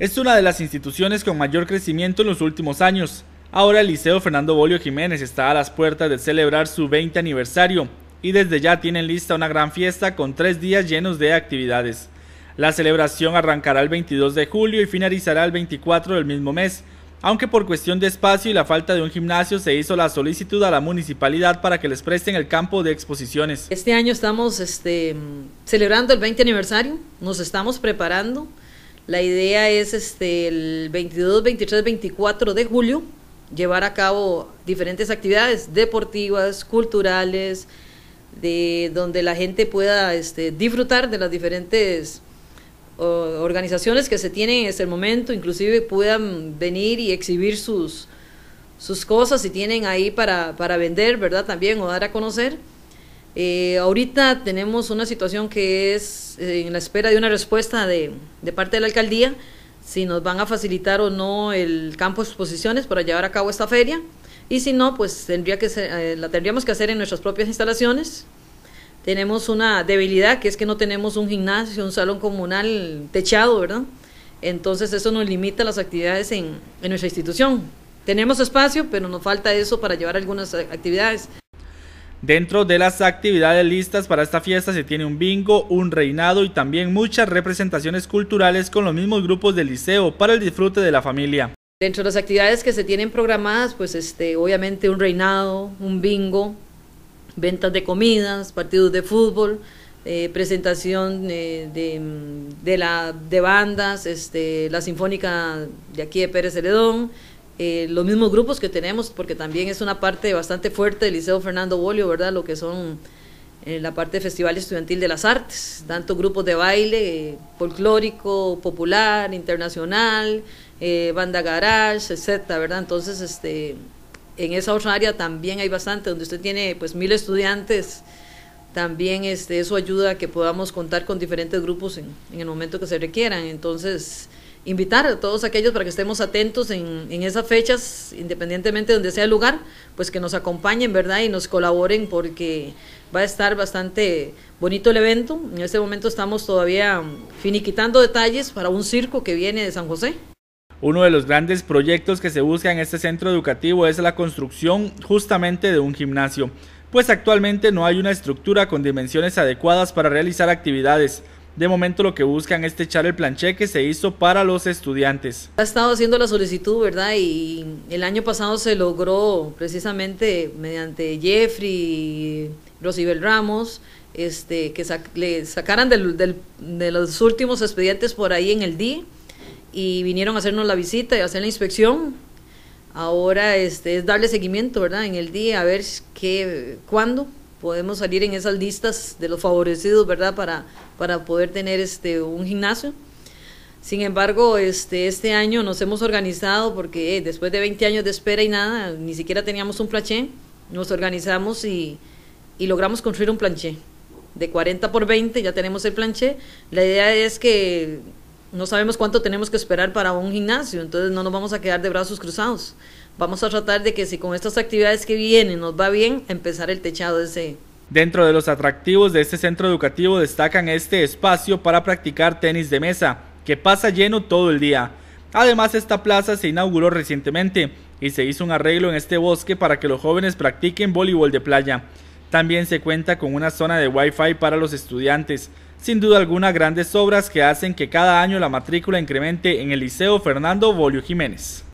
es una de las instituciones con mayor crecimiento en los últimos años. Ahora el Liceo Fernando Bolio Jiménez está a las puertas de celebrar su 20 aniversario y desde ya tienen lista una gran fiesta con tres días llenos de actividades. La celebración arrancará el 22 de julio y finalizará el 24 del mismo mes, aunque por cuestión de espacio y la falta de un gimnasio se hizo la solicitud a la municipalidad para que les presten el campo de exposiciones. Este año estamos este, celebrando el 20 aniversario, nos estamos preparando la idea es este, el 22, 23, 24 de julio llevar a cabo diferentes actividades deportivas, culturales, de donde la gente pueda este, disfrutar de las diferentes organizaciones que se tienen en este momento, inclusive puedan venir y exhibir sus, sus cosas si tienen ahí para, para vender, ¿verdad? También o dar a conocer. Eh, ahorita tenemos una situación que es eh, en la espera de una respuesta de, parte de la alcaldía, si nos van a facilitar o no el campo de exposiciones para llevar a cabo esta feria, y si no, pues tendría que eh, la tendríamos que hacer en nuestras propias instalaciones. Tenemos una debilidad que es que no tenemos un gimnasio, un salón comunal techado, ¿verdad? Entonces eso nos limita las actividades en, en nuestra institución. Tenemos espacio, pero nos falta eso para llevar algunas actividades. Dentro de las actividades listas para esta fiesta se tiene un bingo, un reinado y también muchas representaciones culturales con los mismos grupos del liceo para el disfrute de la familia. Dentro de las actividades que se tienen programadas, pues este, obviamente un reinado, un bingo, ventas de comidas, partidos de fútbol, eh, presentación eh, de, de, bandas, este, la Sinfónica de aquí de Pérez Ceredón. Eh, los mismos grupos que tenemos, porque también es una parte bastante fuerte del Liceo Fernando Bolio, ¿verdad? Lo que son eh, la parte de Festival Estudiantil de las Artes, tanto grupos de baile, eh, folclórico, popular, internacional, eh, banda garage, etcétera, ¿verdad? Entonces, este, en esa otra área también hay bastante, donde usted tiene pues mil estudiantes, también este, eso ayuda a que podamos contar con diferentes grupos en, en el momento que se requieran. Entonces, invitar a todos aquellos para que estemos atentos en, esas fechas, independientemente de donde sea el lugar, pues que nos acompañen, ¿verdad? Y nos colaboren porque va a estar bastante bonito el evento. En este momento estamos todavía finiquitando detalles para un circo que viene de San José. Uno de los grandes proyectos que se busca en este centro educativo es la construcción justamente de un gimnasio, pues actualmente no hay una estructura con dimensiones adecuadas para realizar actividades de momento lo que buscan es echar el planche que se hizo para los estudiantes. Ha estado haciendo la solicitud, ¿verdad? Y el año pasado se logró precisamente mediante Jeffrey, Rosibel Ramos, este, que le sacaran de los últimos expedientes por ahí en el DI y vinieron a hacernos la visita y a hacer la inspección. Ahora este, es darle seguimiento, ¿verdad? En el DI a ver qué, cuándo podemos salir en esas listas de los favorecidos, ¿verdad? Para, para poder tener este, un gimnasio. Sin embargo, este, este año nos hemos organizado porque eh, después de 20 años de espera y nada, ni siquiera teníamos un planché, nos organizamos y, y logramos construir un planché. De 40 por 20 ya tenemos el planché. La idea es que no sabemos cuánto tenemos que esperar para un gimnasio, entonces no nos vamos a quedar de brazos cruzados vamos a tratar de que si con estas actividades que vienen nos va bien, empezar el techado ese. Dentro de los atractivos de este centro educativo destacan este espacio para practicar tenis de mesa, que pasa lleno todo el día. Además, esta plaza se inauguró recientemente y se hizo un arreglo en este bosque para que los jóvenes practiquen voleibol de playa. También se cuenta con una zona de wifi para los estudiantes. Sin duda alguna, grandes obras que hacen que cada año la matrícula incremente en el Liceo Fernando Bolio Jiménez.